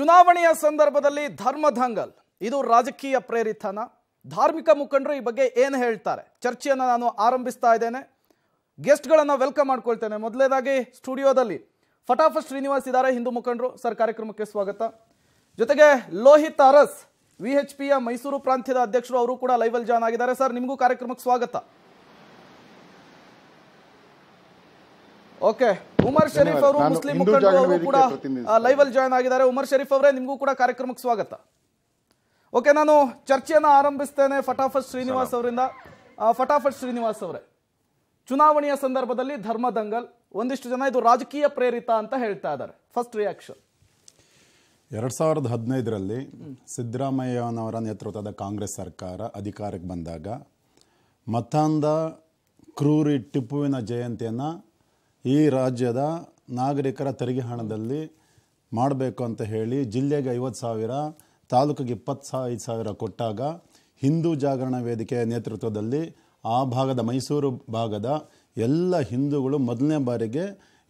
ಚುನಾವಣೆಯ ಸಂದರ್ಭದಲ್ಲಿ ಧರ್ಮ ದಂಗಲ್ ಇದು ರಾಜಕೀಯ ಪ್ರೇರಿತನ ಧಾರ್ಮಿಕ ಮುಖಂಡರು ಈ ಬಗ್ಗೆ ಏನು ಹೇಳ್ತಾರೆ ಚರ್ಚೆಯನ್ನು ನಾನು ಆರಂಭಿಸ್ತಾ ಇದ್ದೇನೆ ಗೆಸ್ಟ್ಗಳನ್ನು ವೆಲ್ಕಮ್ ಮಾಡ್ಕೊಳ್ತೇನೆ ಮೊದಲೇದಾಗಿ ಸ್ಟುಡಿಯೋದಲ್ಲಿ ಫಟಾಫಟ್ ಶ್ರೀನಿವಾಸ್ ಇದ್ದಾರೆ ಹಿಂದೂ ಮುಖಂಡರು ಸರ್ ಕಾರ್ಯಕ್ರಮಕ್ಕೆ ಸ್ವಾಗತ ಜೊತೆಗೆ ಲೋಹಿತ್ ಅರಸ್ ವಿ ಎಚ್ ಪಿಯ ಮೈಸೂರು ಪ್ರಾಂತ್ಯದ ಅಧ್ಯಕ್ಷರು ಅವರು ಕೂಡ ಲೈವಲ್ ಜಾಯ್ನ್ ಆಗಿದ್ದಾರೆ ಸರ್ ನಿಮಗೂ ಕಾರ್ಯಕ್ರಮಕ್ಕೆ ಸ್ವಾಗತ ಓಕೆ ಉಮರ್ ಶರೀಫ್ ಅವರು ಮುಸ್ಲಿಂ ಮುಖಂಡರು ಕೂಡ ಲೈವ್ ಅಲ್ಲಿ ಜಾಯ್ನ್ ಆಗಿದ್ದಾರೆ ಉಮರ್ ಶರೀಫ್ ಅವರೇ ನಿಮಗೂ ಕೂಡ ಕಾರ್ಯಕ್ರಮಕ್ಕೆ ಸ್ವಾಗತ ಓಕೆ ನಾನು ಚರ್ಚೆಯನ್ನು ಆರಂಭಿಸ್ತೇನೆ ಫಟಾಫಟ್ ಶ್ರೀನಿವಾಸ್ ಅವರಿಂದ ಫಟಾಫಟ್ ಶ್ರೀನಿವಾಸ್ ಅವರೇ ಚುನಾವಣೆಯ ಸಂದರ್ಭದಲ್ಲಿ ಧರ್ಮ ದಂಗಲ್ ಒಂದಿಷ್ಟು ಜನ ಇದು ರಾಜಕೀಯ ಪ್ರೇರಿತ ಅಂತ ಹೇಳ್ತಾ ಇದ್ದಾರೆ ಫಸ್ಟ್ ರಿಯಾಕ್ಷನ್ ಎರಡ್ ಸಾವಿರದ ಹದಿನೈದರಲ್ಲಿ ಸಿದ್ದರಾಮಯ್ಯನವರ ನೇತೃತ್ವದ ಕಾಂಗ್ರೆಸ್ ಸರ್ಕಾರ ಅಧಿಕಾರಕ್ಕೆ ಬಂದಾಗ ಮತಾಂಧ ಕ್ರೂರಿ ಟಿಪ್ಪುವಿನ ಜಯಂತಿಯನ್ನು ಈ ರಾಜ್ಯದ ನಾಗರಿಕರ ತೆರಿಗೆ ಹಣದಲ್ಲಿ ಮಾಡಬೇಕು ಅಂತ ಹೇಳಿ ಜಿಲ್ಲೆಗೆ ಐವತ್ತು ಸಾವಿರ ತಾಲೂಕಿಗೆ ಇಪ್ಪತ್ತು ಸಾ ಐದು ಸಾವಿರ ಕೊಟ್ಟಾಗ ಹಿಂದೂ ಜಾಗರಣ ವೇದಿಕೆಯ ನೇತೃತ್ವದಲ್ಲಿ ಆ ಭಾಗದ ಮೈಸೂರು ಭಾಗದ ಎಲ್ಲ ಹಿಂದೂಗಳು ಮೊದಲನೇ ಬಾರಿಗೆ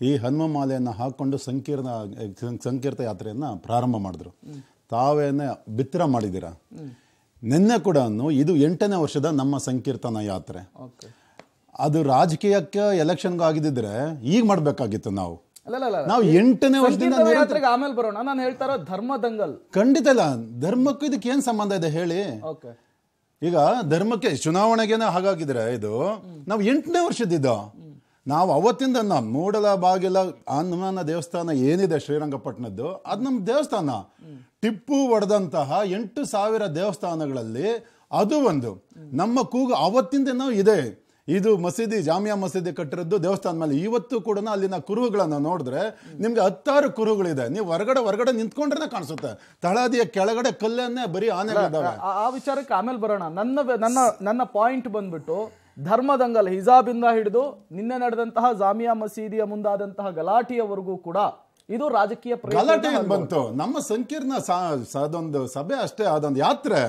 ಈ ಹನುಮಮಾಲೆಯನ್ನು ಹಾಕ್ಕೊಂಡು ಸಂಕೀರ್ಣ ಸಂಕೀರ್ತ ಯಾತ್ರೆಯನ್ನು ಪ್ರಾರಂಭ ಮಾಡಿದ್ರು ತಾವೇನೇ ಬಿತ್ತರ ಮಾಡಿದ್ದೀರಾ ನಿನ್ನೆ ಕೂಡ ಇದು ಎಂಟನೇ ವರ್ಷದ ನಮ್ಮ ಸಂಕೀರ್ತನ ಯಾತ್ರೆ ಅದು ರಾಜಕೀಯಕ್ಕೆ ಎಲೆಕ್ಷನ್ ಆಗಿದ್ದಿದ್ರೆ ಈಗ ಮಾಡಬೇಕಾಗಿತ್ತು ನಾವು ನಾವು ಎಂಟನೇ ವರ್ಷದಿಂದ ಆಮೇಲೆ ಬರೋಣ ನಾನು ಧರ್ಮ ದಂಗಲ್ ಖಂಡಿತ ಇಲ್ಲ ಧರ್ಮಕ್ಕೂ ಇದಕ್ಕೆ ಏನ್ ಸಂಬಂಧ ಇದೆ ಹೇಳಿ ಈಗ ಧರ್ಮಕ್ಕೆ ಚುನಾವಣೆಗೆ ಹಾಗಾಗಿದ್ರೆ ಇದು ನಾವು ಎಂಟನೇ ವರ್ಷದಿದ್ದ ನಾವು ಅವತ್ತಿಂದ ನಮ್ಮ ಮೂಡಲ ಬಾಗಿಲ ಹನುಮಾನ ದೇವಸ್ಥಾನ ಏನಿದೆ ಶ್ರೀರಂಗಪಟ್ಟಣದ್ದು ಅದು ನಮ್ಮ ದೇವಸ್ಥಾನ ಟಿಪ್ಪು ಒಡೆದಂತಹ ಎಂಟು ಸಾವಿರ ದೇವಸ್ಥಾನಗಳಲ್ಲಿ ಅದು ಒಂದು ನಮ್ಮ ಕೂಗು ಅವತ್ತಿಂದ ನಾವು ಇದೆ ಇದು ಮಸೀದಿ ಜಾಮಿಯಾ ಮಸೀದಿ ಕಟ್ಟಿರೋದು ದೇವಸ್ಥಾನ ಮೇಲೆ ಇವತ್ತು ಕೂಡ ಅಲ್ಲಿನ ಕುರುಹುಗಳನ್ನು ನೋಡಿದ್ರೆ ನಿಮಗೆ ಹತ್ತಾರು ಕುರುಹುಗಳಿದೆ ನೀವು ಹೊರಗಡೆ ಹೊರಗಡೆ ನಿಂತ್ಕೊಂಡ್ರೆ ಕಾಣಿಸುತ್ತೆ ತಳದಿಯ ಕೆಳಗಡೆ ಕಲ್ಲನ್ನೇ ಬರೀ ಆನೆ ಆ ವಿಚಾರಕ್ಕೆ ಆಮೇಲೆ ಬರೋಣ ನನ್ನ ನನ್ನ ನನ್ನ ಪಾಯಿಂಟ್ ಬಂದ್ಬಿಟ್ಟು ಧರ್ಮದಂಗಲ್ ಹಿಜಾಬಿಂದ ಹಿಡಿದು ನಿನ್ನೆ ನಡೆದಂತಹ ಜಾಮಿಯಾ ಮಸೀದಿಯ ಮುಂದಾದಂತಹ ಗಲಾಟೆಯವರೆಗೂ ಕೂಡ ಇದು ರಾಜಕೀಯ ಗಲಾಟೆ ಬಂತು ನಮ್ಮ ಸಂಕೀರ್ಣ ಅದೊಂದು ಸಭೆ ಅಷ್ಟೇ ಅದೊಂದು ಯಾತ್ರೆ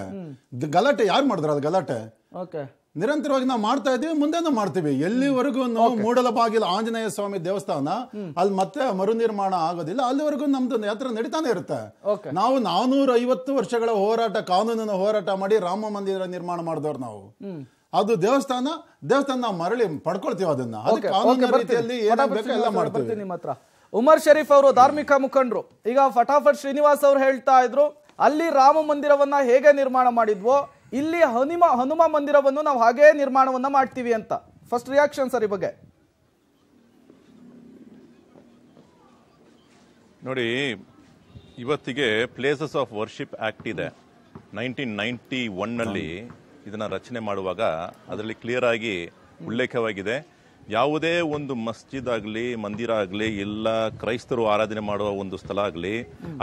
ಗಲಾಟೆ ಯಾರು ಮಾಡಿದ್ರು ಅದು ಗಲಾಟೆ ಓಕೆ ನಿರಂತರವಾಗಿ ನಾವು ಮಾಡ್ತಾ ಇದೀವಿ ಮುಂದೆನೂ ಮಾಡ್ತೀವಿ ಎಲ್ಲಿವರೆಗೂ ನಾವು ಮೂಡಲ ಬಾಗಿಲು ಆಂಜನೇಯ ಸ್ವಾಮಿ ದೇವಸ್ಥಾನ ಅಲ್ಲಿ ಮತ್ತೆ ಮರು ನಿರ್ಮಾಣ ಆಗೋದಿಲ್ಲ ಅಲ್ಲಿವರೆಗೂ ನಮ್ದು ಯಾತ್ರ ನಡೀತಾನೆ ಇರುತ್ತೆ ನಾವು ನಾನೂರ ಐವತ್ತು ವರ್ಷಗಳ ಹೋರಾಟ ಕಾನೂನಿನ ಹೋರಾಟ ಮಾಡಿ ರಾಮ ಮಂದಿರ ನಿರ್ಮಾಣ ಮಾಡಿದವ್ರು ನಾವು ಅದು ದೇವಸ್ಥಾನ ದೇವಸ್ಥಾನ ನಾವು ಮರಳಿ ಪಡ್ಕೊಳ್ತೀವಿ ಅದನ್ನ ಕಾನೂನಿನ ರೀತಿಯಲ್ಲಿ ಎಲ್ಲ ಮಾಡ್ತೀವಿ ನಿಮ್ಮ ಉಮರ್ ಶರೀಫ್ ಅವರು ಧಾರ್ಮಿಕ ಮುಖಂಡರು ಈಗ ಫಟಾಫಟ್ ಶ್ರೀನಿವಾಸ್ ಅವರು ಹೇಳ್ತಾ ಇದ್ರು ಅಲ್ಲಿ ರಾಮ ಮಂದಿರವನ್ನ ಹೇಗೆ ನಿರ್ಮಾಣ ಮಾಡಿದ್ವೋ ಇಲ್ಲಿ ಹನುಮ ಹನುಮ ಮಂದಿರವನ್ನು ನಾವು ಹಾಗೇ ನಿರ್ಮಾಣವನ್ನು ಮಾಡ್ತೀವಿ ಅಂತ ಫಸ್ಟ್ ರಿಯಾಕ್ಷನ್ ಸರ್ ಈ ಬಗ್ಗೆ ನೋಡಿ ಇವತ್ತಿಗೆ ಪ್ಲೇಸಸ್ ಆಫ್ ವರ್ಷಿಪ್ ಆಕ್ಟ್ ಇದೆ ನೈನ್ಟೀನ್ ನೈಂಟಿ ಒನ್ನಲ್ಲಿ ಇದನ್ನು ರಚನೆ ಮಾಡುವಾಗ ಅದರಲ್ಲಿ ಕ್ಲಿಯರ್ ಆಗಿ ಉಲ್ಲೇಖವಾಗಿದೆ ಯಾವುದೇ ಒಂದು ಮಸ್ಜಿದ್ ಆಗಲಿ ಮಂದಿರ ಆಗಲಿ ಎಲ್ಲ ಕ್ರೈಸ್ತರು ಆರಾಧನೆ ಮಾಡುವ ಒಂದು ಸ್ಥಳ ಆಗಲಿ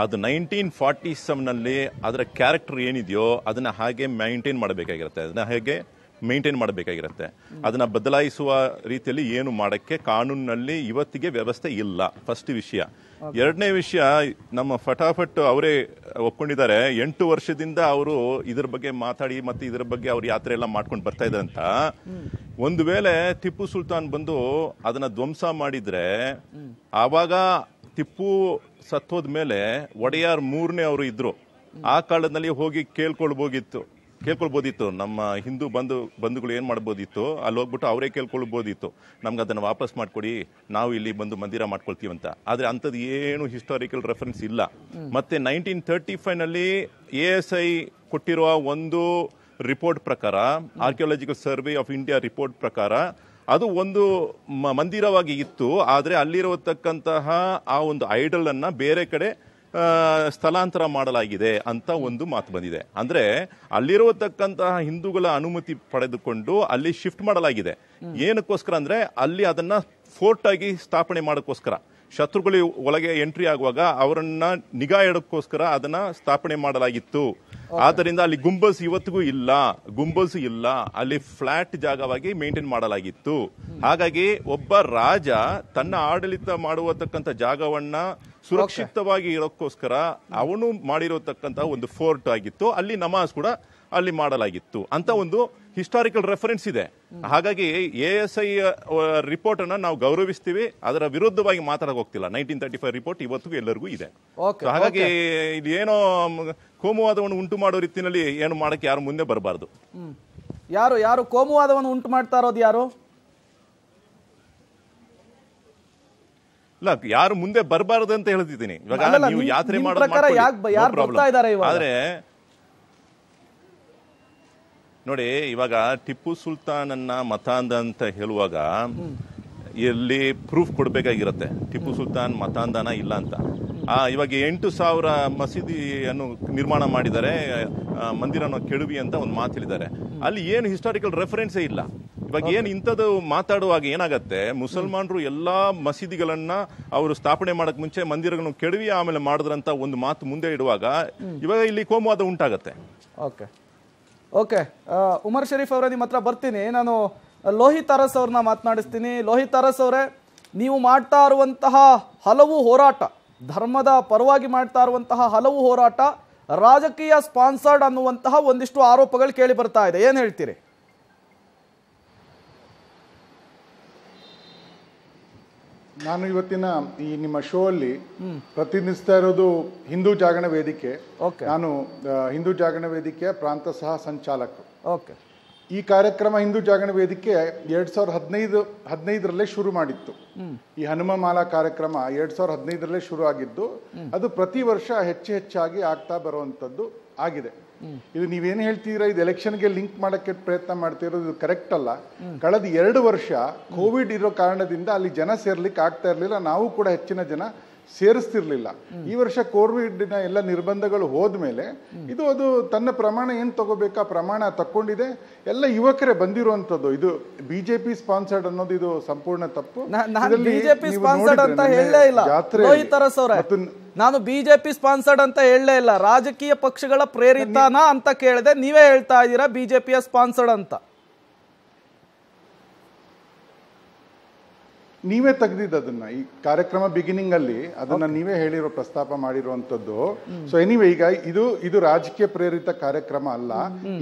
ಅದು ನೈನ್ಟೀನ್ ಫಾರ್ಟಿ ಸೆವೆನಲ್ಲಿ ಅದರ ಕ್ಯಾರೆಕ್ಟರ್ ಏನಿದೆಯೋ ಅದನ್ನು ಹಾಗೆ ಮೈಂಟೈನ್ ಮಾಡಬೇಕಾಗಿರುತ್ತೆ ಅದನ್ನ ಹಾಗೆ ಮೇಂಟೈನ್ ಮಾಡಬೇಕಾಗಿರುತ್ತೆ ಅದನ್ನು ಬದಲಾಯಿಸುವ ರೀತಿಯಲ್ಲಿ ಏನು ಮಾಡೋಕ್ಕೆ ಕಾನೂನಿನಲ್ಲಿ ಇವತ್ತಿಗೆ ವ್ಯವಸ್ಥೆ ಇಲ್ಲ ಫಸ್ಟ್ ವಿಷಯ ಎರಡನೇ ವಿಷಯ ನಮ್ಮ ಫಟಾಫಟ್ ಅವರೇ ಒಪ್ಕೊಂಡಿದ್ದಾರೆ ಎಂಟು ವರ್ಷದಿಂದ ಅವರು ಇದ್ರ ಬಗ್ಗೆ ಮಾತಾಡಿ ಮತ್ತೆ ಇದ್ರ ಬಗ್ಗೆ ಅವ್ರು ಯಾತ್ರೆ ಎಲ್ಲ ಮಾಡ್ಕೊಂಡು ಬರ್ತಾ ಇದ್ದಾರೆ ಅಂತ ಒಂದು ವೇಳೆ ಟಿಪ್ಪು ಸುಲ್ತಾನ್ ಬಂದು ಅದನ್ನ ಧ್ವಂಸ ಮಾಡಿದ್ರೆ ಆವಾಗ ಟಿಪ್ಪು ಸತ್ತೋದ ಮೇಲೆ ಒಡೆಯಾರ್ ಮೂರನೇ ಅವರು ಇದ್ರು ಆ ಕಾಲದಲ್ಲಿ ಹೋಗಿ ಕೇಳ್ಕೊಳ್ಬೋದಿತ್ತು ಕೇಳ್ಕೊಳ್ಬೋದಿತ್ತು ನಮ್ಮ ಹಿಂದೂ ಬಂಧು ಬಂಧುಗಳು ಏನು ಮಾಡ್ಬೋದಿತ್ತು ಅಲ್ಲಿ ಹೋಗ್ಬಿಟ್ಟು ಅವರೇ ಕೇಳ್ಕೊಳ್ಬೋದಿತ್ತು ನಮ್ಗೆ ಅದನ್ನು ವಾಪಸ್ ಮಾಡಿಕೊಡಿ ನಾವು ಇಲ್ಲಿ ಬಂದು ಮಂದಿರ ಮಾಡ್ಕೊಳ್ತೀವಿ ಅಂತ ಆದರೆ ಅಂಥದ್ದು ಏನು ಹಿಸ್ಟಾರಿಕಲ್ ರೆಫರೆನ್ಸ್ ಇಲ್ಲ ಮತ್ತು ನೈನ್ಟೀನ್ ತರ್ಟಿ ಫೈವ್ನಲ್ಲಿ ಎ ಎಸ್ ಐ ಕೊಟ್ಟಿರುವ ಒಂದು ರಿಪೋರ್ಟ್ ಪ್ರಕಾರ archaeological survey of India report ಪ್ರಕಾರ ಅದು ಒಂದು ಮಂದಿರವಾಗಿ ಇತ್ತು ಆದರೆ ಅಲ್ಲಿರತಕ್ಕಂತಹ ಆ ಒಂದು ಐಡಲ್ ಅನ್ನ ಬೇರೆ ಕಡೆ ಸ್ಥಳಾಂತರ ಮಾಡಲಾಗಿದೆ ಅಂತ ಒಂದು ಮಾತು ಬಂದಿದೆ ಅಂದರೆ ಅಲ್ಲಿರುವತಕ್ಕಂತಹ ಹಿಂದೂಗಳ ಅನುಮತಿ ಪಡೆದುಕೊಂಡು ಅಲ್ಲಿ ಶಿಫ್ಟ್ ಮಾಡಲಾಗಿದೆ ಏನಕ್ಕೋಸ್ಕರ ಅಂದರೆ ಅಲ್ಲಿ ಅದನ್ನು ಫೋರ್ಟ್ ಆಗಿ ಸ್ಥಾಪನೆ ಮಾಡೋಕ್ಕೋಸ್ಕರ ಶತ್ರುಗಳಿ ಒಳಗೆ ಎಂಟ್ರಿ ಆಗುವಾಗ ಅವರನ್ನು ನಿಗಾ ಇಡೋಕ್ಕೋಸ್ಕರ ಅದನ್ನು ಸ್ಥಾಪನೆ ಮಾಡಲಾಗಿತ್ತು ಆದ್ದರಿಂದ ಅಲ್ಲಿ ಗುಂಬಸ್ ಇವತ್ತಿಗೂ ಇಲ್ಲ ಗುಂಬಸ್ ಇಲ್ಲ ಅಲ್ಲಿ ಫ್ಲಾಟ್ ಜಾಗವಾಗಿ ಮೇಂಟೈನ್ ಮಾಡಲಾಗಿತ್ತು ಹಾಗಾಗಿ ಒಬ್ಬ ರಾಜ ತನ್ನ ಆಡಳಿತ ಮಾಡುವತಕ್ಕಂಥ ಜಾಗವನ್ನ ಸುರಕ್ಷಿತವಾಗಿ ಇರೋಕ್ಕೋಸ್ಕರ ಅವನು ಮಾಡಿರತಕ್ಕಂತಹ ಒಂದು ಫೋರ್ಟ್ ಆಗಿತ್ತು ಅಲ್ಲಿ ನಮಾಜ್ ಕೂಡ ಅಲ್ಲಿ ಮಾಡಲಾಗಿತ್ತು ಅಂತ ಒಂದು ಹಿಸ್ಟಾರಿಕಲ್ ರೆಫರೆನ್ಸ್ ಇದೆ ಹಾಗಾಗಿ ಎ ಎಸ್ ಐ ರಿಪೋರ್ಟ್ ಅನ್ನ ನಾವು ಗೌರವಿಸ್ತೀವಿ ಅದರ ವಿರುದ್ಧವಾಗಿ ಮಾತಾಡಕ್ ಹೋಗ್ತಿಲ್ಲ ನೈನ್ಟೀನ್ ತರ್ಟಿ ಫೈವ್ ರಿಪೋರ್ಟ್ ಇವತ್ತಿಗೂ ಎಲ್ಲರಿಗೂ ಇದೆ ಹಾಗಾಗಿ ಇದೇನೋ ಏನೋ ಕೋಮುವಾದವನ್ನು ಉಂಟು ಮಾಡೋ ರೀತಿಯಲ್ಲಿ ಏನು ಮಾಡಕ್ಕೆ ಯಾರು ಮುಂದೆ ಬರಬಾರದು ಯಾರು ಯಾರು ಕೋಮುವಾದವನ್ನು ಉಂಟು ಮಾಡ್ತಾ ಇರೋದು ಯಾರು ಇಲ್ಲ ಯಾರು ಮುಂದೆ ಬರಬಾರದು ಅಂತ ಹೇಳ್ತಿದ್ದೀನಿ ಇವಾಗ ನೀವು ಯಾತ್ರೆ ಮಾಡೋ ಆದ್ರೆ ನೋಡಿ ಇವಾಗ ಟಿಪ್ಪು ಅನ್ನ ಮತಾಂಧ ಅಂತ ಹೇಳುವಾಗ ಇಲ್ಲಿ ಪ್ರೂಫ್ ಕೊಡಬೇಕಾಗಿರುತ್ತೆ ಟಿಪ್ಪು ಸುಲ್ತಾನ್ ಮತಾಂಧನ ಇಲ್ಲ ಅಂತ ಆ ಇವಾಗ ಎಂಟು ಸಾವಿರ ಮಸೀದಿಯನ್ನು ನಿರ್ಮಾಣ ಮಾಡಿದ್ದಾರೆ ಮಂದಿರನ ಕೆಡವಿ ಅಂತ ಒಂದು ಮಾತು ಹೇಳಿದ್ದಾರೆ ಅಲ್ಲಿ ಏನು ಹಿಸ್ಟಾರಿಕಲ್ ರೆಫರೆನ್ಸೇ ಇಲ್ಲ ಇವಾಗ ಏನು ಇಂಥದ್ದು ಮಾತಾಡುವಾಗ ಏನಾಗತ್ತೆ ಮುಸಲ್ಮಾನರು ಎಲ್ಲ ಮಸೀದಿಗಳನ್ನ ಅವರು ಸ್ಥಾಪನೆ ಮಾಡಕ್ ಮುಂಚೆ ಮಂದಿರಗಳನ್ನು ಕೆಡವಿ ಆಮೇಲೆ ಮಾಡಿದ್ರಂತ ಒಂದು ಮಾತು ಮುಂದೆ ಇಡುವಾಗ ಇವಾಗ ಇಲ್ಲಿ ಕೋಮುವಾದ ಉಂಟಾಗತ್ತೆ ಓಕೆ ಓಕೆ ಉಮರ್ ಶರೀಫ್ ಅವರೇ ನಿಮ್ಮ ಹತ್ರ ಬರ್ತೀನಿ ನಾನು ಲೋಹಿತ್ ಅರಸ್ ಅವ್ರನ್ನ ಮಾತನಾಡಿಸ್ತೀನಿ ಲೋಹಿತ್ ಅರಸ್ ಅವರೇ ನೀವು ಮಾಡ್ತಾ ಇರುವಂತಹ ಹಲವು ಹೋರಾಟ ಧರ್ಮದ ಪರವಾಗಿ ಮಾಡ್ತಾ ಇರುವಂತಹ ಹಲವು ಹೋರಾಟ ರಾಜಕೀಯ ಸ್ಪಾನ್ಸರ್ಡ್ ಅನ್ನುವಂತಹ ಒಂದಿಷ್ಟು ಆರೋಪಗಳು ಕೇಳಿ ಬರ್ತಾ ಇದೆ ಏನು ಹೇಳ್ತೀರಿ ನಾನು ಇವತ್ತಿನ ಈ ನಿಮ್ಮ ಶೋ ಅಲ್ಲಿ ಪ್ರತಿನಿಧಿಸ್ತಾ ಇರೋದು ಹಿಂದೂ ಜಾಗರಣ ವೇದಿಕೆ ನಾನು ಹಿಂದೂ ಜಾಗರಣ ವೇದಿಕೆ ಪ್ರಾಂತ ಸಹ ಸಂಚಾಲಕ ಓಕೆ ಈ ಕಾರ್ಯಕ್ರಮ ಹಿಂದೂ ಜಾಗರಣ ವೇದಿಕೆ ಎರಡ್ ಸಾವಿರದ ಹದಿನೈದು ಹದಿನೈದರಲ್ಲೇ ಶುರು ಮಾಡಿತ್ತು ಈ ಮಾಲಾ ಕಾರ್ಯಕ್ರಮ ಎರಡ್ ಸಾವಿರದ ಹದಿನೈದರಲ್ಲೇ ಶುರು ಆಗಿದ್ದು ಅದು ಪ್ರತಿ ವರ್ಷ ಹೆಚ್ಚು ಹೆಚ್ಚಾಗಿ ಆಗ್ತಾ ಬರುವಂತದ್ದು ಆಗಿದೆ ಇದು ನೀವೇನು ಹೇಳ್ತಿದ್ದೀರಾ ಇದು ಎಲೆಕ್ಷನ್ಗೆ ಲಿಂಕ್ ಮಾಡೋಕ್ಕೆ ಪ್ರಯತ್ನ ಮಾಡ್ತಿರೋದು ಇದು ಕರೆಕ್ಟ್ ಅಲ್ಲ ಕಳೆದ ಎರಡು ವರ್ಷ ಕೋವಿಡ್ ಇರೋ ಕಾರಣದಿಂದ ಅಲ್ಲಿ ಜನ ಸೇರ್ಲಿಕ್ಕೆ ಆಗ್ತಾ ಇರಲಿಲ್ಲ ನಾವು ಕೂಡ ಹೆಚ್ಚಿನ ಜನ ಸೇರಿಸ್ತಿರ್ಲಿಲ್ಲ ಈ ವರ್ಷ ಕೋವಿಡ್ನ ಎಲ್ಲ ನಿರ್ಬಂಧಗಳು ಹೋದ್ಮೇಲೆ ಇದು ಅದು ತನ್ನ ಪ್ರಮಾಣ ಏನು ತಗೋಬೇಕಾ ಪ್ರಮಾಣ ತಕ್ಕೊಂಡಿದೆ ಎಲ್ಲ ಯುವಕರೇ ಬಂದಿರುವಂತದ್ದು ಇದು ಬಿಜೆಪಿ ಸ್ಪಾನ್ಸರ್ಡ್ ಅನ್ನೋದು ಇದು ಸಂಪೂರ್ಣ ತಪ್ಪು ನಾನು ಬಿಜೆಪಿ ಸ್ಪಾನ್ಸರ್ಡ್ ಅಂತ ಹೇಳಲೇ ಇಲ್ಲ ರಾಜಕೀಯ ಪಕ್ಷಗಳ ಪ್ರೇರಿತಾನ ಅಂತ ಕೇಳಿದೆ ನೀವೇ ಹೇಳ್ತಾ ಇದ್ದೀರಾ ಬಿಜೆಪಿಯ ಸ್ಪಾನ್ಸರ್ಡ್ ಅಂತ ನೀವೇ ತೆಗ್ದಿದ್ದು ಅದನ್ನ ಈ ಕಾರ್ಯಕ್ರಮ ಬಿಗಿನಿಂಗ್ ಅಲ್ಲಿ ಅದನ್ನ ನೀವೇ ಹೇಳಿರೋ ಪ್ರಸ್ತಾಪ ಮಾಡಿರುವಂತದ್ದು ಸೊ ಎನಿವೆ ಈಗ ಇದು ಇದು ರಾಜಕೀಯ ಪ್ರೇರಿತ ಕಾರ್ಯಕ್ರಮ ಅಲ್ಲ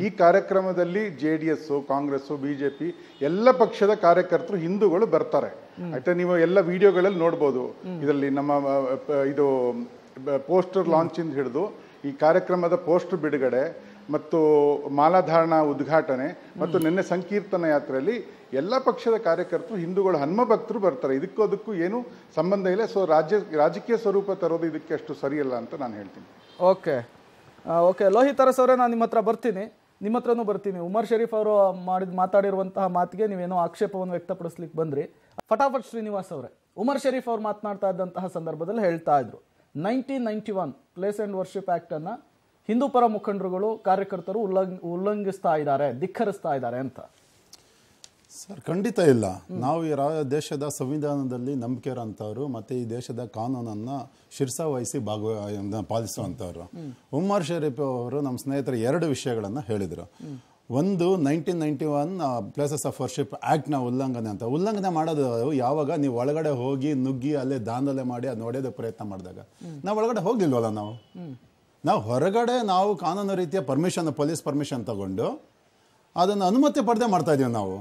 ಈ ಕಾರ್ಯಕ್ರಮದಲ್ಲಿ J D S Congress BJP ಎಲ್ಲ ಪಕ್ಷದ ಕಾರ್ಯಕರ್ತರು ಹಿಂದೂಗಳು ಬರ್ತಾರೆ ಆಯ್ತಾ ನೀವು ಎಲ್ಲ ವಿಡಿಯೋಗಳಲ್ಲಿ ನೋಡ್ಬೋದು ಇದರಲ್ಲಿ ನಮ್ಮ ಇದು ಪೋಸ್ಟರ್ ಲಾಂಚಿಂದ ಹಿಡಿದು ಈ ಕಾರ್ಯಕ್ರಮದ ಪೋಸ್ಟರ್ ಬಿಡುಗಡೆ ಮತ್ತು ಮಾಲಾಧಾರಣ ಉದ್ಘಾಟನೆ ಮತ್ತು ನಿನ್ನೆ ಸಂಕೀರ್ತನ ಯಾತ್ರೆಯಲ್ಲಿ ಎಲ್ಲ ಪಕ್ಷದ ಕಾರ್ಯಕರ್ತರು ಹಿಂದೂಗಳು ಹನುಮ ಭಕ್ತರು ಬರ್ತಾರೆ ಇದಕ್ಕೂ ಅದಕ್ಕೂ ಏನು ಸಂಬಂಧ ಇಲ್ಲ ಸೊ ರಾಜ್ಯ ರಾಜಕೀಯ ಸ್ವರೂಪ ತರೋದು ಇದಕ್ಕೆ ಅಷ್ಟು ಸರಿಯಲ್ಲ ಅಂತ ನಾನು ಹೇಳ್ತೀನಿ ಓಕೆ ಓಕೆ ಲೋಹಿತ್ ಅವರೇ ನಾನು ನಿಮ್ಮ ಹತ್ರ ಬರ್ತೀನಿ ನಿಮ್ಮ ಹತ್ರನೂ ಬರ್ತೀನಿ ಉಮರ್ ಶರೀಫ್ ಅವರು ಮಾಡಿದ ಮಾತಾಡಿರುವಂತಹ ಮಾತಿಗೆ ನೀವೇನೋ ಆಕ್ಷೇಪವನ್ನು ವ್ಯಕ್ತಪಡಿಸ್ಲಿಕ್ಕೆ ಬಂದ್ರಿ ಫಟಾಫಟ್ ಶ್ರೀನಿವಾಸ್ ಅವರೇ ಉಮರ್ ಶರೀಫ್ ಅವರು ಮಾತನಾಡ್ತಾ ಇದ್ದಂತಹ ಸಂದರ್ಭದಲ್ಲಿ ಹೇಳ್ತಾ ಇದ್ರು nineteen ninety one place and worship ಆ್ಯಕ್ಟನ್ನು ಹಿಂದೂ ಪರ ಮುಖಂಡರುಗಳು ಕಾರ್ಯಕರ್ತರು ಉಲ್ಲಂಘ ಉಲ್ಲಂಘಿಸ್ತಾ ಇದ್ದಾರೆ ಧಿಕ್ಕರಿಸ್ತಾ ಇದ್ದಾರೆ ಅಂತ ಸರ್ ಖಂಡಿತ ಇಲ್ಲ ನಾವು ಈ ರಾ ದೇಶದ ಸಂವಿಧಾನದಲ್ಲಿ ಇರೋಂಥವ್ರು ಮತ್ತು ಈ ದೇಶದ ಕಾನೂನನ್ನು ವಹಿಸಿ ಭಾಗ ಪಾಲಿಸುವಂಥವ್ರು ಉಮ್ಮರ್ ಶರೀಫ್ ಅವರು ನಮ್ಮ ಸ್ನೇಹಿತರು ಎರಡು ವಿಷಯಗಳನ್ನು ಹೇಳಿದರು ಒಂದು nineteen ninety one places of worship ಆ್ಯಕ್ಟ್ನ ಉಲ್ಲಂಘನೆ ಅಂತ ಉಲ್ಲಂಘನೆ ಮಾಡೋದು ಯಾವಾಗ ನೀವು ಒಳಗಡೆ ಹೋಗಿ ನುಗ್ಗಿ ಅಲ್ಲೇ ದಾಂಧಲೆ ಮಾಡಿ ಅದು ನೋಡೋದಕ್ಕೆ ಪ್ರಯತ್ನ ಮಾಡಿದಾಗ ನಾವು ಒಳಗಡೆ ಹೋಗ್ಲಿಲ್ವಲ್ಲ ನಾವು ನಾವು ಹೊರಗಡೆ ನಾವು ಕಾನೂನು ರೀತಿಯ ಪರ್ಮಿಷನ್ ಪೊಲೀಸ್ ಪರ್ಮಿಷನ್ ತಗೊಂಡು ಅದನ್ನು ಅನುಮತಿ ಪಡೆದೇ ಮಾಡ್ತಾ ಇದೀವಿ ನಾವು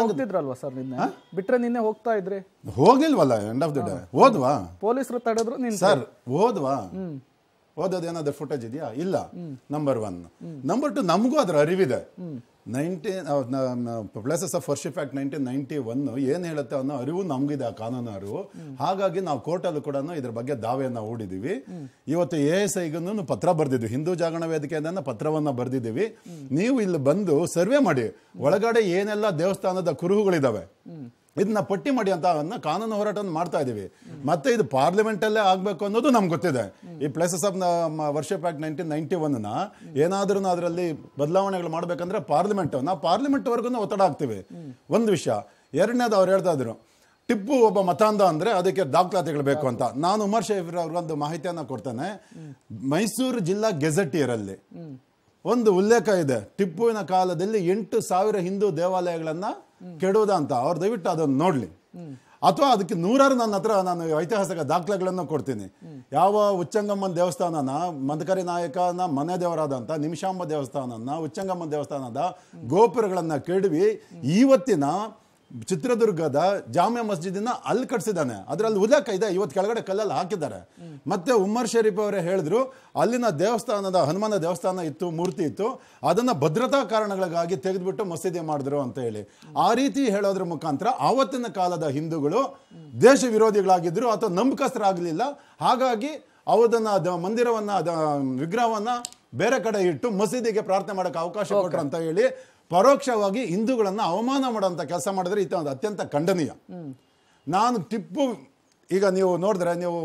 ಹೋಗ್ತಿದ್ರಲ್ವಾ ಸರ್ ನಿನ್ನೆ ಬಿಟ್ರೆ ನಿನ್ನೆ ಹೋಗ್ತಾ ಇದ್ರೆ ಹೋಗಿಲ್ವಲ್ಲ ಎಂಡ್ ಆಫ್ ದಿ ಡೇ ಓದ್ವಾ ಪೊಲೀಸರು ತಡೆದ್ರು ನೀನು ಸರ್ ಓದ್ವಾ ಓದೋದು ಏನಾದ್ರು ಫುಟೇಜ್ ಇದೆಯಾ ಇಲ್ಲ ನಂಬರ್ ಒನ್ ನಂಬರ್ ಟು ನಮಗೂ ಅದ್ರ ಅರಿವಿದೆ nineteen places of worship act nineteen ninety one ಏನು ಹೇಳುತ್ತೆ ಅನ್ನೋ ಅರಿವು ನಮಗಿದೆ ಆ ಕಾನೂನು ಅರಿವು ಹಾಗಾಗಿ ನಾವು ಕೋರ್ಟಲ್ಲೂ ಕೂಡ ಇದ್ರ ಬಗ್ಗೆ ದಾವೆಯನ್ನು ಓಡಿದೀವಿ ಇವತ್ತು ಎ ಎಸ್ ಐಗೂ ಪತ್ರ ಬರೆದಿದ್ವಿ ಹಿಂದೂ ಜಾಗರಣ ವೇದಿಕೆಯಿಂದ ಪತ್ರವನ್ನು ಬರೆದಿದ್ದೀವಿ ನೀವು ಇಲ್ಲಿ ಬಂದು ಸರ್ವೆ ಮಾಡಿ ಒಳಗಡೆ ಏನೆಲ್ಲ ದೇವಸ್ಥಾನದ ಕುರುಹುಗಳಿದಾವೆ ಇದನ್ನ ಪಟ್ಟಿ ಮಾಡಿ ಅಂತ ಅನ್ನ ಕಾನೂನು ಹೋರಾಟವನ್ನು ಮಾಡ್ತಾ ಇದ್ದೀವಿ ಮತ್ತೆ ಇದು ಪಾರ್ಲಿಮೆಂಟಲ್ಲೇ ಆಗಬೇಕು ಅನ್ನೋದು ನಮ್ಗೆ ಗೊತ್ತಿದೆ ಈ ಪ್ಲೇಸಸ್ ಆಫ್ ವರ್ಷಪ್ ಪ್ಯಾಕ್ ನೈನ್ಟೀನ್ ನೈಂಟಿ ಒನ್ನ ಏನಾದ್ರೂ ಅದರಲ್ಲಿ ಬದಲಾವಣೆಗಳು ಮಾಡಬೇಕಂದ್ರೆ ಪಾರ್ಲಿಮೆಂಟ್ ನಾವು ಪಾರ್ಲಿಮೆಂಟ್ವರೆಗೂ ಒತ್ತಡ ಆಗ್ತೀವಿ ಒಂದು ವಿಷಯ ಎರಡನೇದು ಅವ್ರು ಹೇಳ್ತಾ ಇದ್ರು ಟಿಪ್ಪು ಒಬ್ಬ ಮತಾಂಧ ಅಂದರೆ ಅದಕ್ಕೆ ದಾಖಲಾತಿಗಳು ಬೇಕು ಅಂತ ನಾನು ಉಮರ್ ಶೇಫರ್ ಅವ್ರಿಗೊಂದು ಮಾಹಿತಿಯನ್ನು ಕೊಡ್ತೇನೆ ಮೈಸೂರು ಜಿಲ್ಲಾ ಗೆಜೆಟಿಯರಲ್ಲಿ ಒಂದು ಉಲ್ಲೇಖ ಇದೆ ಟಿಪ್ಪುವಿನ ಕಾಲದಲ್ಲಿ ಎಂಟು ಸಾವಿರ ಹಿಂದೂ ದೇವಾಲಯಗಳನ್ನು ಕೆಡುವುದ ಅಂತ ಅವ್ರು ದಯವಿಟ್ಟು ಅದನ್ನು ನೋಡ್ಲಿ ಅಥವಾ ಅದಕ್ಕೆ ನೂರಾರು ನನ್ನ ಹತ್ರ ನಾನು ಐತಿಹಾಸಿಕ ದಾಖಲೆಗಳನ್ನು ಕೊಡ್ತೀನಿ ಯಾವ ಉಚ್ಚಂಗಮ್ಮನ ದೇವಸ್ಥಾನನ ಮಂದಕರಿ ನಾಯಕನ ಮನೆ ದೇವರಾದಂತ ನಿಮಿಷಾಂಬ ದೇವಸ್ಥಾನನ ಉಚ್ಚಂಗಮ್ಮನ ದೇವಸ್ಥಾನದ ಗೋಪುರಗಳನ್ನು ಕೆಡವಿ ಇವತ್ತಿನ ಚಿತ್ರದುರ್ಗದ ಜಾಮೆ ಮಸ್ಜಿದಿನ ಅಲ್ಲಿ ಕಟ್ಸಿದ್ದಾನೆ ಅದ್ರಲ್ಲಿ ಉದಕ ಇದೆ ಇವತ್ತು ಕೆಳಗಡೆ ಕಲ್ಲಲ್ಲಿ ಹಾಕಿದ್ದಾರೆ ಮತ್ತೆ ಉಮರ್ ಶರೀಫ್ ಅವರೇ ಹೇಳಿದ್ರು ಅಲ್ಲಿನ ದೇವಸ್ಥಾನದ ಹನುಮಾನ ದೇವಸ್ಥಾನ ಇತ್ತು ಮೂರ್ತಿ ಇತ್ತು ಅದನ್ನ ಭದ್ರತಾ ಕಾರಣಗಳಿಗಾಗಿ ತೆಗೆದುಬಿಟ್ಟು ಮಸೀದಿ ಮಾಡಿದ್ರು ಅಂತ ಹೇಳಿ ಆ ರೀತಿ ಹೇಳೋದ್ರ ಮುಖಾಂತರ ಆವತ್ತಿನ ಕಾಲದ ಹಿಂದೂಗಳು ದೇಶ ವಿರೋಧಿಗಳಾಗಿದ್ದರು ಅಥವಾ ಆಗಲಿಲ್ಲ ಹಾಗಾಗಿ ಅವದನ್ನ ಮಂದಿರವನ್ನ ವಿಗ್ರಹವನ್ನ ಬೇರೆ ಕಡೆ ಇಟ್ಟು ಮಸೀದಿಗೆ ಪ್ರಾರ್ಥನೆ ಮಾಡಕ್ಕೆ ಅವಕಾಶ ಕೊಟ್ಟರು ಅಂತ ಹೇಳಿ ಪರೋಕ್ಷವಾಗಿ ಹಿಂದೂಗಳನ್ನು ಅವಮಾನ ಮಾಡೋಂಥ ಕೆಲಸ ಮಾಡಿದ್ರೆ ಇದು ಒಂದು ಅತ್ಯಂತ ಖಂಡನೀಯ ನಾನು ಟಿಪ್ಪು ಈಗ ನೀವು ನೋಡಿದ್ರೆ ನೀವು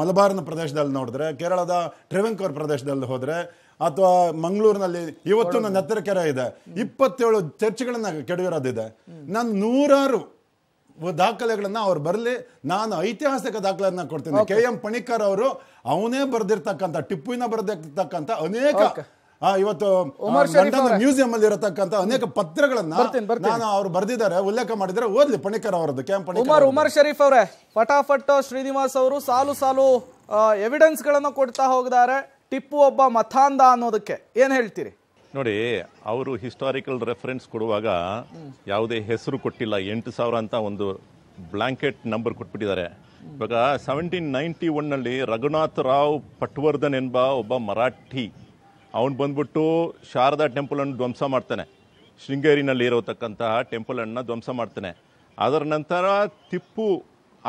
ಮಲಬಾರ್ನ ಪ್ರದೇಶದಲ್ಲಿ ನೋಡಿದ್ರೆ ಕೇರಳದ ಟ್ರಿವೆಂಕೋರ್ ಪ್ರದೇಶದಲ್ಲಿ ಹೋದರೆ ಅಥವಾ ಮಂಗಳೂರಿನಲ್ಲಿ ಇವತ್ತು ನನ್ನ ಹತ್ತಿರ ಕೆರೆ ಇದೆ ಇಪ್ಪತ್ತೇಳು ಚರ್ಚ್ಗಳನ್ನ ಕೆಡವಿರೋದಿದೆ ನಾನು ನೂರಾರು ದಾಖಲೆಗಳನ್ನು ಅವ್ರು ಬರಲಿ ನಾನು ಐತಿಹಾಸಿಕ ದಾಖಲೆಯನ್ನ ಕೊಡ್ತೀನಿ ಕೆ ಎಂ ಪಣಿಕರ್ ಅವರು ಅವನೇ ಬರೆದಿರ್ತಕ್ಕಂಥ ಟಿಪ್ಪುವಿನ ಬರೆದಿರ್ತಕ್ಕಂಥ ಅನೇಕ ಇವತ್ತು ಮ್ಯೂಸಿಯಂ ಅಲ್ಲಿ ಇರತಕ್ಕಂತ ಅನೇಕ ಪತ್ರಗಳನ್ನ ನಾನು ಅವ್ರು ಬರೆದಿದ್ದಾರೆ ಉಲ್ಲೇಖ ಮಾಡಿದ್ರೆ ಓದ್ಲಿ ಪಣಿಕರ್ ಅವರದ್ದು ಕ್ಯಾಂಪ್ ಉಮರ್ ಉಮರ್ ಶರೀಫ್ ಅವರೇ ಫಟಾಫಟ್ ಶ್ರೀನಿವಾಸ್ ಅವರು ಸಾಲು ಸಾಲು ಎವಿಡೆನ್ಸ್ ಗಳನ್ನು ಕೊಡ್ತಾ ಹೋಗಿದ್ದಾರೆ ಟಿಪ್ಪು ಒಬ್ಬ ಮಥಾಂಧ ಅನ್ನೋದಕ್ಕೆ ಏನ್ ಹೇಳ್ತೀರಿ ನೋಡಿ ಅವರು ಹಿಸ್ಟಾರಿಕಲ್ ರೆಫರೆನ್ಸ್ ಕೊಡುವಾಗ ಯಾವುದೇ ಹೆಸರು ಕೊಟ್ಟಿಲ್ಲ ಎಂಟು ಸಾವಿರ ಅಂತ ಒಂದು ಬ್ಲಾಂಕೆಟ್ ನಂಬರ್ ಕೊಟ್ಬಿಟ್ಟಿದ್ದಾರೆ ಇವಾಗ ಸೆವೆಂಟೀನ್ ನೈಂಟಿ ಒನ್ನಲ್ಲಿ ರಘುನಾಥ್ ರಾವ್ ಪಟ್ವರ್ಧನ್ ಎಂಬ ಒಬ್ಬ ಮರಾಠಿ ಅವನು ಬಂದ್ಬಿಟ್ಟು ಶಾರದಾ ಟೆಂಪಲನ್ನು ಧ್ವಂಸ ಮಾಡ್ತಾನೆ ಶೃಂಗೇರಿನಲ್ಲಿ ಇರತಕ್ಕಂತಹ ಟೆಂಪಲನ್ನು ಧ್ವಂಸ ಮಾಡ್ತಾನೆ ಅದರ ನಂತರ ತಿಪ್ಪು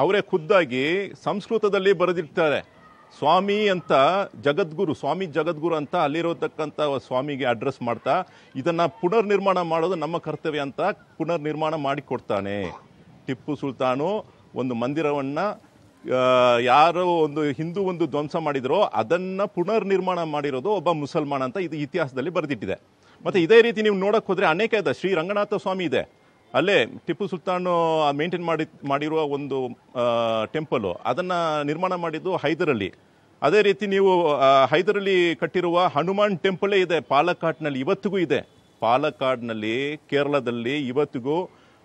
ಅವರೇ ಖುದ್ದಾಗಿ ಸಂಸ್ಕೃತದಲ್ಲಿ ಬರೆದಿರ್ತಾರೆ ಸ್ವಾಮಿ ಅಂತ ಜಗದ್ಗುರು ಸ್ವಾಮಿ ಜಗದ್ಗುರು ಅಂತ ಅಲ್ಲಿರೋತಕ್ಕಂಥ ಸ್ವಾಮಿಗೆ ಅಡ್ರೆಸ್ ಮಾಡ್ತಾ ಇದನ್ನು ಪುನರ್ ನಿರ್ಮಾಣ ಮಾಡೋದು ನಮ್ಮ ಕರ್ತವ್ಯ ಅಂತ ಪುನರ್ ನಿರ್ಮಾಣ ಮಾಡಿಕೊಡ್ತಾನೆ ಟಿಪ್ಪು ಸುಲ್ತಾನು ಒಂದು ಮಂದಿರವನ್ನು ಯಾರೋ ಒಂದು ಹಿಂದೂ ಒಂದು ಧ್ವಂಸ ಮಾಡಿದರೋ ಅದನ್ನು ಪುನರ್ ನಿರ್ಮಾಣ ಮಾಡಿರೋದು ಒಬ್ಬ ಮುಸಲ್ಮಾನ ಅಂತ ಇದು ಇತಿಹಾಸದಲ್ಲಿ ಬರೆದಿಟ್ಟಿದೆ ಮತ್ತು ಇದೇ ರೀತಿ ನೀವು ನೋಡೋಕ್ಕೆ ಹೋದರೆ ಅನೇಕ ಇದೆ ಶ್ರೀ ರಂಗನಾಥ ಸ್ವಾಮಿ ಇದೆ ಅಲ್ಲೇ ಟಿಪ್ಪು ಸುಲ್ತಾನು ಮೇಂಟೈನ್ ಮಾಡಿ ಮಾಡಿರುವ ಒಂದು ಟೆಂಪಲು ಅದನ್ನು ನಿರ್ಮಾಣ ಮಾಡಿದ್ದು ಹೈದರಲ್ಲಿ ಅದೇ ರೀತಿ ನೀವು ಹೈದರಲ್ಲಿ ಕಟ್ಟಿರುವ ಹನುಮಾನ್ ಟೆಂಪಲೇ ಇದೆ ಪಾಲಕ್ಕಾಡ್ನಲ್ಲಿ ಇವತ್ತಿಗೂ ಇದೆ ಪಾಲಕ್ಕಾಡ್ನಲ್ಲಿ ಕೇರಳದಲ್ಲಿ ಇವತ್ತಿಗೂ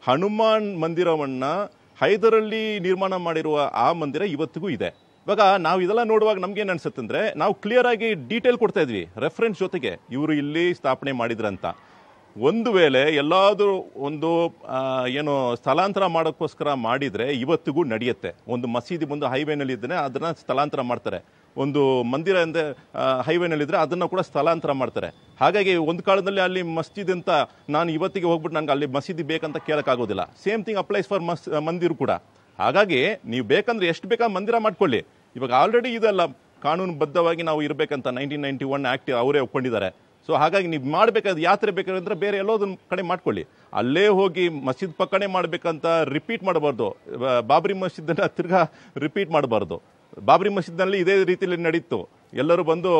ಹನುಮಾನ್ ಮಂದಿರವನ್ನು ಹೈದರಲ್ಲಿ ನಿರ್ಮಾಣ ಮಾಡಿರುವ ಆ ಮಂದಿರ ಇವತ್ತಿಗೂ ಇದೆ ಇವಾಗ ನಾವು ಇದೆಲ್ಲ ನೋಡುವಾಗ ಅನ್ಸುತ್ತೆ ಅಂದರೆ ನಾವು ಕ್ಲಿಯರ್ ಆಗಿ ಡೀಟೇಲ್ ಕೊಡ್ತಾ ಇದ್ವಿ ರೆಫರೆನ್ಸ್ ಜೊತೆಗೆ ಇವರು ಇಲ್ಲಿ ಸ್ಥಾಪನೆ ಮಾಡಿದ್ರಂತ ಒಂದು ವೇಳೆ ಎಲ್ಲಾದರೂ ಒಂದು ಏನು ಸ್ಥಳಾಂತರ ಮಾಡೋಕ್ಕೋಸ್ಕರ ಮಾಡಿದರೆ ಇವತ್ತಿಗೂ ನಡೆಯುತ್ತೆ ಒಂದು ಮಸೀದಿ ಬಂದು ಹೈವೇನಲ್ಲಿ ಇದ್ದರೆ ಅದನ್ನು ಸ್ಥಳಾಂತರ ಮಾಡ್ತಾರೆ ಒಂದು ಮಂದಿರ ಅಂದರೆ ಹೈವೇನಲ್ಲಿದ್ದರೆ ಅದನ್ನು ಕೂಡ ಸ್ಥಳಾಂತರ ಮಾಡ್ತಾರೆ ಹಾಗಾಗಿ ಒಂದು ಕಾಲದಲ್ಲಿ ಅಲ್ಲಿ ಮಸ್ಜಿದ್ ಅಂತ ನಾನು ಇವತ್ತಿಗೆ ಹೋಗ್ಬಿಟ್ಟು ನನಗೆ ಅಲ್ಲಿ ಮಸೀದಿ ಬೇಕಂತ ಕೇಳೋಕ್ಕಾಗೋದಿಲ್ಲ ಸೇಮ್ ಥಿಂಗ್ ಅಪ್ಲೈಸ್ ಫಾರ್ ಮಸ್ ಮಂದಿರು ಕೂಡ ಹಾಗಾಗಿ ನೀವು ಬೇಕಂದ್ರೆ ಎಷ್ಟು ಬೇಕಾ ಮಂದಿರ ಮಾಡ್ಕೊಳ್ಳಿ ಇವಾಗ ಆಲ್ರೆಡಿ ಇದೆಲ್ಲ ಕಾನೂನುಬದ್ಧವಾಗಿ ನಾವು ಇರಬೇಕಂತ ನೈನ್ಟೀನ್ ನೈಂಟಿ ಒನ್ ಆ್ಯಕ್ಟ್ ಅವರೇ ಒಪ್ಕೊಂಡಿದ್ದಾರೆ ಸೊ ಹಾಗಾಗಿ ನೀವು ಮಾಡಬೇಕಾದ ಯಾತ್ರೆ ಬೇಕಾದ್ರೆ ಬೇರೆ ಎಲ್ಲೋದನ್ನ ಕಡೆ ಮಾಡ್ಕೊಳ್ಳಿ ಅಲ್ಲೇ ಹೋಗಿ ಮಸೀದ್ ಪಕ್ಕನೆ ಮಾಡಬೇಕಂತ ರಿಪೀಟ್ ಮಾಡಬಾರ್ದು ಬಾಬ್ರಿ ಮಸೀದನ್ನು ತಿರ್ಗಾ ರಿಪೀಟ್ ಮಾಡಬಾರ್ದು ಬಾಬ್ರಿ ಮಸೀದ್ನಲ್ಲಿ ಇದೇ ರೀತಿಯಲ್ಲಿ ನಡೀತು ಎಲ್ಲರೂ ಬಂದು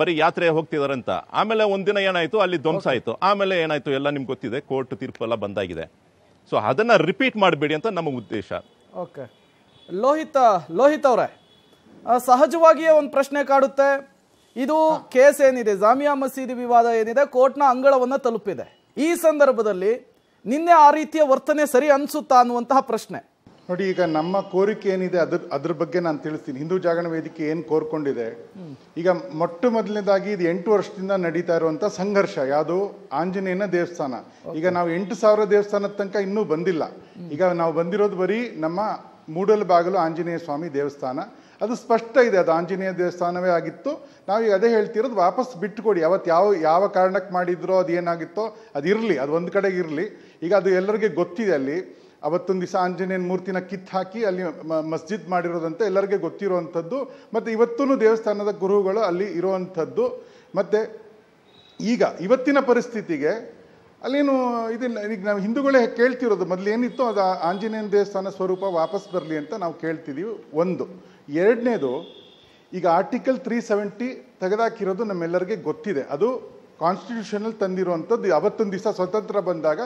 ಬರೀ ಯಾತ್ರೆ ಹೋಗ್ತಿದಾರಂತ ಆಮೇಲೆ ಒಂದಿನ ಏನಾಯಿತು ಅಲ್ಲಿ ಧ್ವಂಸ ಆಯಿತು ಆಮೇಲೆ ಏನಾಯಿತು ಎಲ್ಲ ನಿಮ್ಗೆ ಗೊತ್ತಿದೆ ಕೋರ್ಟ್ ತೀರ್ಪು ಎಲ್ಲ ಬಂದಾಗಿದೆ ಸೊ ಅದನ್ನು ರಿಪೀಟ್ ಮಾಡಬೇಡಿ ಅಂತ ನಮ್ಮ ಉದ್ದೇಶ ಓಕೆ ಲೋಹಿತ ಲೋಹಿತ್ ಅವರೇ ಸಹಜವಾಗಿಯೇ ಒಂದು ಪ್ರಶ್ನೆ ಕಾಡುತ್ತೆ ಇದು ಕೇಸ್ ಏನಿದೆ ಜಾಮಿಯಾ ಮಸೀದಿ ವಿವಾದ ಏನಿದೆ ಕೋರ್ಟ್ನ ಅಂಗಳವನ್ನು ತಲುಪಿದೆ ಈ ಸಂದರ್ಭದಲ್ಲಿ ನಿನ್ನೆ ಆ ರೀತಿಯ ವರ್ತನೆ ಸರಿ ಅನ್ಸುತ್ತಾ ಅನ್ನುವಂತಹ ಪ್ರಶ್ನೆ ನೋಡಿ ಈಗ ನಮ್ಮ ಕೋರಿಕೆ ಏನಿದೆ ಅದ್ರ ಅದ್ರ ಬಗ್ಗೆ ನಾನು ತಿಳಿಸ್ತೀನಿ ಹಿಂದೂ ಜಾಗರಣ ವೇದಿಕೆ ಏನು ಕೋರ್ಕೊಂಡಿದೆ ಈಗ ಮೊಟ್ಟ ಮೊದಲನೇದಾಗಿ ಇದು ಎಂಟು ವರ್ಷದಿಂದ ನಡೀತಾ ಇರುವಂಥ ಸಂಘರ್ಷ ಯಾವುದು ಆಂಜನೇಯನ ದೇವಸ್ಥಾನ ಈಗ ನಾವು ಎಂಟು ಸಾವಿರ ದೇವಸ್ಥಾನದ ತನಕ ಇನ್ನೂ ಬಂದಿಲ್ಲ ಈಗ ನಾವು ಬಂದಿರೋದು ಬರೀ ನಮ್ಮ ಮೂಡಲ ಬಾಗಲು ಆಂಜನೇಯ ಸ್ವಾಮಿ ದೇವಸ್ಥಾನ ಅದು ಸ್ಪಷ್ಟ ಇದೆ ಅದು ಆಂಜನೇಯ ದೇವಸ್ಥಾನವೇ ಆಗಿತ್ತು ನಾವು ಈಗ ಅದೇ ಹೇಳ್ತಿರೋದು ವಾಪಸ್ ಬಿಟ್ಟುಕೊಡಿ ಅವತ್ತು ಯಾವ ಯಾವ ಕಾರಣಕ್ಕೆ ಮಾಡಿದ್ರೋ ಅದು ಏನಾಗಿತ್ತೋ ಅದು ಇರಲಿ ಅದು ಒಂದು ಕಡೆಗೆ ಇರಲಿ ಈಗ ಅದು ಎಲ್ಲರಿಗೆ ಗೊತ್ತಿದೆ ಅಲ್ಲಿ ಅವತ್ತೊಂದು ದಿವಸ ಆಂಜನೇಯನ ಮೂರ್ತಿನ ಕಿತ್ತು ಹಾಕಿ ಅಲ್ಲಿ ಮಸ್ಜಿದ್ ಮಾಡಿರೋದಂತೆ ಎಲ್ಲರಿಗೆ ಗೊತ್ತಿರುವಂಥದ್ದು ಮತ್ತು ಇವತ್ತೂ ದೇವಸ್ಥಾನದ ಗುರುಗಳು ಅಲ್ಲಿ ಇರುವಂಥದ್ದು ಮತ್ತು ಈಗ ಇವತ್ತಿನ ಪರಿಸ್ಥಿತಿಗೆ ಅಲ್ಲೇನು ಇದನ್ನ ಈಗ ನಾವು ಹಿಂದೂಗಳೇ ಕೇಳ್ತಿರೋದು ಮೊದಲು ಏನಿತ್ತು ಅದು ಆಂಜನೇಯನ ದೇವಸ್ಥಾನ ಸ್ವರೂಪ ವಾಪಸ್ ಬರಲಿ ಅಂತ ನಾವು ಕೇಳ್ತಿದ್ದೀವಿ ಒಂದು ಎರಡನೇದು ಈಗ ಆರ್ಟಿಕಲ್ ತ್ರೀ ಸೆವೆಂಟಿ ತೆಗೆದಾಕಿರೋದು ನಮ್ಮೆಲ್ಲರಿಗೆ ಗೊತ್ತಿದೆ ಅದು ಕಾನ್ಸ್ಟಿಟ್ಯೂಷನಲ್ಲಿ ತಂದಿರುವಂಥದ್ದು ಅವತ್ತೊಂದು ದಿವಸ ಸ್ವತಂತ್ರ ಬಂದಾಗ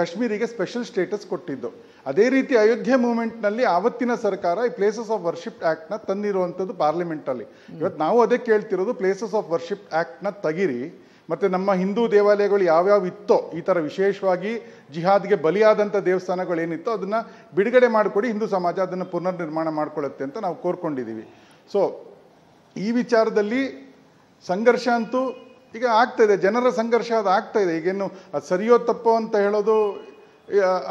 ಕಾಶ್ಮೀರಿಗೆ ಸ್ಪೆಷಲ್ ಸ್ಟೇಟಸ್ ಕೊಟ್ಟಿದ್ದು ಅದೇ ರೀತಿ ಅಯೋಧ್ಯೆ ಮೂವ್ಮೆಂಟ್ನಲ್ಲಿ ಆವತ್ತಿನ ಸರ್ಕಾರ ಈ ಪ್ಲೇಸಸ್ ಆಫ್ ವರ್ಷಿಪ್ ಆ್ಯಕ್ಟ್ನ ತಂದಿರುವಂಥದ್ದು ಪಾರ್ಲಿಮೆಂಟಲ್ಲಿ ಇವತ್ತು ನಾವು ಅದೇ ಕೇಳ್ತಿರೋದು ಪ್ಲೇಸಸ್ ಆಫ್ ವರ್ಷಿಪ್ ಆ್ಯಕ್ಟ್ನ ತಗಿರಿ ಮತ್ತು ನಮ್ಮ ಹಿಂದೂ ದೇವಾಲಯಗಳು ಯಾವ್ಯಾವ ಇತ್ತೋ ಈ ಥರ ವಿಶೇಷವಾಗಿ ಜಿಹಾದ್ಗೆ ಬಲಿಯಾದಂಥ ಏನಿತ್ತೋ ಅದನ್ನು ಬಿಡುಗಡೆ ಮಾಡಿಕೊಡಿ ಹಿಂದೂ ಸಮಾಜ ಅದನ್ನು ಪುನರ್ನಿರ್ಮಾಣ ಮಾಡ್ಕೊಳ್ಳುತ್ತೆ ಅಂತ ನಾವು ಕೋರ್ಕೊಂಡಿದ್ದೀವಿ ಸೊ ಈ ವಿಚಾರದಲ್ಲಿ ಸಂಘರ್ಷ ಅಂತೂ ಈಗ ಆಗ್ತಾ ಇದೆ ಜನರ ಸಂಘರ್ಷ ಅದು ಆಗ್ತಾ ಇದೆ ಈಗೇನು ಅದು ಸರಿಯೋ ತಪ್ಪೋ ಅಂತ ಹೇಳೋದು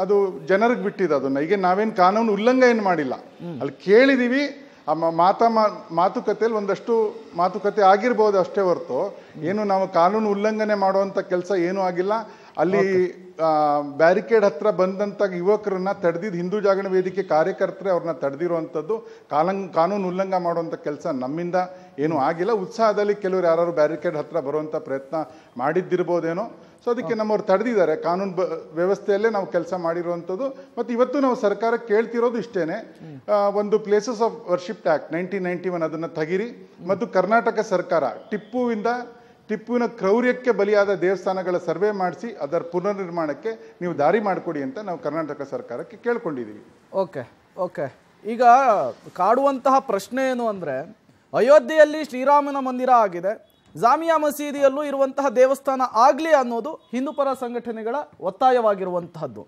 ಅದು ಜನರಿಗೆ ಬಿಟ್ಟಿದೆ ಅದನ್ನು ಈಗ ನಾವೇನು ಕಾನೂನು ಉಲ್ಲಂಘನೆ ಮಾಡಿಲ್ಲ ಅಲ್ಲಿ ಕೇಳಿದೀವಿ ಆ ಮಾತಾ ಮಾತುಕತೆಯಲ್ಲಿ ಒಂದಷ್ಟು ಮಾತುಕತೆ ಆಗಿರ್ಬೋದು ಅಷ್ಟೇ ಹೊರತು ಏನು ನಾವು ಕಾನೂನು ಉಲ್ಲಂಘನೆ ಮಾಡುವಂಥ ಕೆಲಸ ಏನೂ ಆಗಿಲ್ಲ ಅಲ್ಲಿ ಬ್ಯಾರಿಕೇಡ್ ಹತ್ರ ಬಂದಂಥ ಯುವಕರನ್ನ ತಡೆದಿದ್ದು ಹಿಂದೂ ಜಾಗರಣ ವೇದಿಕೆ ಕಾರ್ಯಕರ್ತರೇ ಅವ್ರನ್ನ ತಡೆದಿರುವಂಥದ್ದು ಕಾಲಂ ಕಾನೂನು ಉಲ್ಲಂಘ ಮಾಡುವಂಥ ಕೆಲಸ ನಮ್ಮಿಂದ ಏನೂ ಆಗಿಲ್ಲ ಉತ್ಸಾಹದಲ್ಲಿ ಕೆಲವರು ಯಾರು ಬ್ಯಾರಿಕೇಡ್ ಹತ್ರ ಬರುವಂಥ ಪ್ರಯತ್ನ ಮಾಡಿದ್ದಿರ್ಬೋದೇನೋ ಸೊ ಅದಕ್ಕೆ ನಮ್ಮವ್ರು ತಡೆದಿದ್ದಾರೆ ಕಾನೂನು ಬ ವ್ಯವಸ್ಥೆಯಲ್ಲೇ ನಾವು ಕೆಲಸ ಮಾಡಿರುವಂಥದ್ದು ಮತ್ತು ಇವತ್ತು ನಾವು ಸರ್ಕಾರ ಕೇಳ್ತಿರೋದು ಇಷ್ಟೇ ಒಂದು places of worship act nineteen ninety one ಅದನ್ನು ತೆಗಿರಿ ಮತ್ತು ಕರ್ನಾಟಕ ಸರ್ಕಾರ ಟಿಪ್ಪುವಿಂದ ಟಿಪ್ಪುವಿನ ಕ್ರೌರ್ಯಕ್ಕೆ ಬಲಿಯಾದ ದೇವಸ್ಥಾನಗಳ ಸರ್ವೆ ಮಾಡಿಸಿ ಅದರ ಪುನರ್ನಿರ್ಮಾಣಕ್ಕೆ ನೀವು ದಾರಿ ಮಾಡಿಕೊಡಿ ಅಂತ ನಾವು ಕರ್ನಾಟಕ ಸರ್ಕಾರಕ್ಕೆ ಕೇಳ್ಕೊಂಡಿದ್ದೀವಿ ಓಕೆ ಓಕೆ ಈಗ ಕಾಡುವಂತಹ ಪ್ರಶ್ನೆ ಏನು ಅಂದರೆ ಅಯೋಧ್ಯೆಯಲ್ಲಿ ಶ್ರೀರಾಮನ ಮಂದಿರ ಆಗಿದೆ ಜಾಮಿಯಾ ಮಸೀದಿಯಲ್ಲೂ ಇರುವಂತಹ ದೇವಸ್ಥಾನ ಆಗಲಿ ಅನ್ನೋದು ಹಿಂದೂಪರ ಸಂಘಟನೆಗಳ ಒತ್ತಾಯವಾಗಿರುವಂತಹದ್ದು